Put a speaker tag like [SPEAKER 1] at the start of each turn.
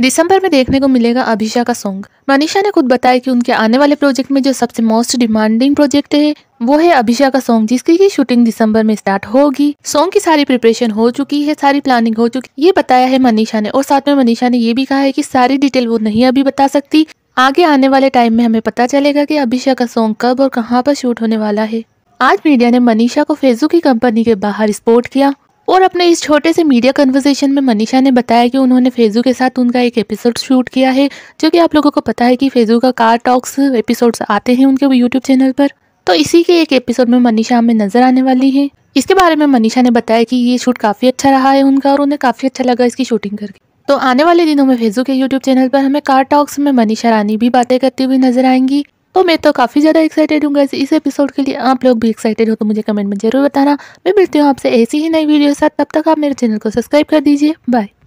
[SPEAKER 1] दिसंबर में देखने को मिलेगा अभिषा का सॉन्ग मनीषा ने खुद बताया कि उनके आने वाले प्रोजेक्ट में जो सबसे मोस्ट डिमांडिंग प्रोजेक्ट है वो है अभिषा का सॉन्ग जिसकी की शूटिंग दिसंबर में स्टार्ट होगी सॉन्ग की सारी प्रिपरेशन हो चुकी है सारी प्लानिंग हो चुकी ये बताया है मनीषा ने और साथ में मनीषा ने ये भी कहा है की सारी डिटेल वो नहीं अभी बता सकती आगे आने वाले टाइम में हमें पता चलेगा की अभिषा का सॉन्ग कब और कहाँ पर शूट होने वाला है आज मीडिया ने मनीषा को फेसबुक की कंपनी के बाहर स्पोर्ट किया और अपने इस छोटे से मीडिया कन्वर्सेशन में मनीषा ने बताया कि उन्होंने फेजू के साथ उनका एक एपिसोड शूट किया है जो कि आप लोगों को पता है कि फेजू का कार टॉक्स एपिसोड्स आते हैं उनके यूट्यूब चैनल पर तो इसी के एक एपिसोड में मनीषा हमें नजर आने वाली है इसके बारे में मनीषा ने बताया कि ये शूट काफ़ी अच्छा रहा है उनका और उन्हें काफ़ी अच्छा लगा इसकी शूटिंग करके तो आने वाले दिनों में फेसबुक के यूट्यूब चैनल पर हमें कार टॉक्स में मनीषा रानी भी बातें करती हुई नजर आएंगी तो मैं तो काफ़ी ज़्यादा एक्साइटेड हूँ गैस इस एपिसोड के लिए आप लोग भी एक्साइटेड हो तो मुझे कमेंट में जरूर बताना मैं मिलती हूँ आपसे ऐसी ही नई वीडियो के साथ तब तक आप मेरे चैनल को सब्सक्राइब कर दीजिए बाय